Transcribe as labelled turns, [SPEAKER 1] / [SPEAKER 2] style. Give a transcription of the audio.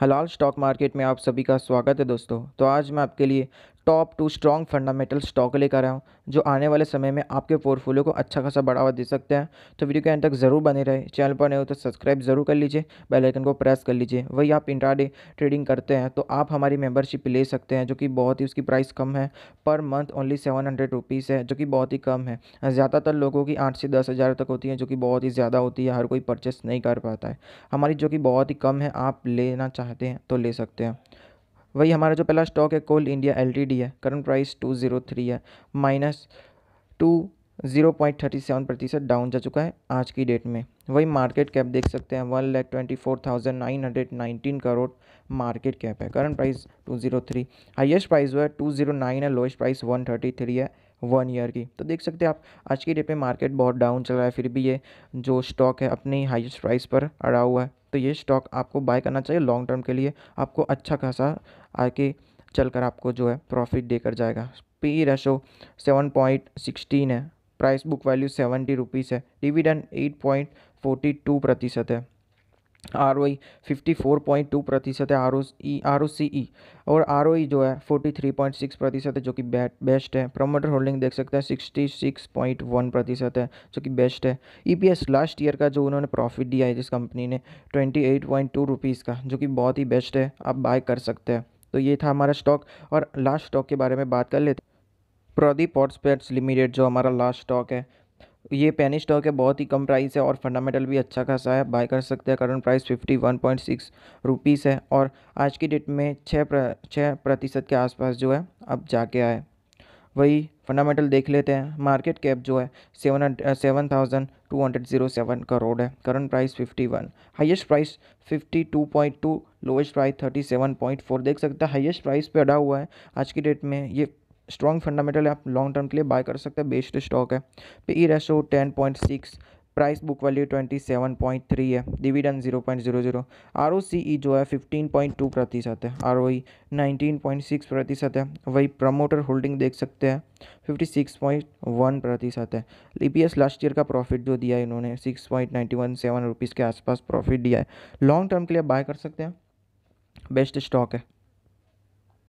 [SPEAKER 1] हलाल stock market में आप सभी का स्वागत है दोस्तों तो आज मैं आपके लिए top two strong fundamental stock लेकर आया हूँ जो आने वाले समय में आपके पोर्टफोलियो को अच्छा खासा बढ़ावा दे सकते हैं तो वीडियो के अंत तक ज़रूर बने रहे चैनल पर नहीं हो तो सब्सक्राइब जरूर कर लीजिए बेल आइकन को प्रेस कर लीजिए वही आप इंट्राडे ट्रेडिंग करते हैं तो आप हमारी मेंबरशिप ले सकते हैं जो कि बहुत ही उसकी प्राइस कम है per month only seven hundred rupees है जो कि बहुत ही कम है ज़्यादातर लोगों की आठ से दस हज़ार तक होती है जो कि बहुत ही ज़्यादा होती है हर कोई परचेस नहीं कर पाता है हमारी जो कि बहुत ही कम है आप लेना चाहते हैं तो ले सकते हैं वही हमारा जो पहला स्टॉक है कोल इंडिया एल है current price two zero three है minus two zero point thirty seven प्रतिशत डाउन जा चुका है आज की डेट में वही मार्केट कैप देख सकते हैं one lakh twenty four thousand nine hundred nineteen crore market cap है current price two zero three highest price जो है टू ज़ीरो नाइन है lowest price one thirty three है वन ईयर की तो देख सकते हैं आप आज की डेट में मार्केट बहुत डाउन चल रहा है फिर भी ये जो स्टॉक है अपनी हाइस्ट प्राइस पर अड़ा हुआ है तो ये स्टॉक आपको बाय करना चाहिए लॉन्ग टर्म के लिए आपको अच्छा खासा आके चल कर आपको जो है प्रॉफिट देकर जाएगा P ratio seven point sixteen है price book value seventy rupees है dividend eight point forty two प्रतिशत है R O fifty four point two प्रतिशत है R O E R O C ई और आर ओ ई जो है फोर्टी थ्री पॉइंट सिक्स प्रतिशत है जो कि बेस्ट है प्रमोटर होल्डिंग देख सकते हैं सिक्सटी सिक्स पॉइंट वन प्रतिशत है जो कि बेस्ट है E P S last year का जो उन्होंने प्रॉफिट दिया है जिस कंपनी ने twenty eight point two rupees का जो कि बहुत ही बेस्ट है आप बाय कर सकते हैं तो ये था हमारा स्टॉक और लास्ट स्टॉक के बारे में बात कर लेते प्रदीप पॉट्सपेट्स लिमिटेड जो हमारा लास्ट स्टॉक है ये पेनी स्टॉक है बहुत ही कम प्राइस है और फंडामेंटल भी अच्छा खासा है बाय कर सकते हैं current price fifty one point six rupees है और आज की डेट में छः प्र, छः प्रतिशत के आसपास जो है अब जाके आए वही फंडामेंटल देख लेते हैं मार्केट कैप जो है seven seven thousand two hundred zero seven crore है current price fifty one highest price fifty two point two lowest price thirty seven point four देख सकते हैं हाइएस्ट प्राइस पे अड़ा हुआ है आज की डेट में ये स्ट्रॉन्ग फंडामेंटल आप लॉन्ग टर्म के लिए बाय कर सकते हैं बेस्ट स्टॉक है P E ratio ten point six price book value twenty seven point three है dividend zero point zero zero R O C E जो है फिफ्टीन पॉइंट टू प्रतिशत है R O E nineteen point six प्रतिशत है वही promoter holding देख सकते हैं फिफ्टी सिक्स पॉइंट वन प्रतिशत है E P S last year का प्रॉफिट जो दिया है इन्होंने six point ninety one seven rupees के आसपास प्रॉफिट दिया है लॉन्ग टर्म के लिए बाय कर सकते हैं बेस्ट स्टॉक है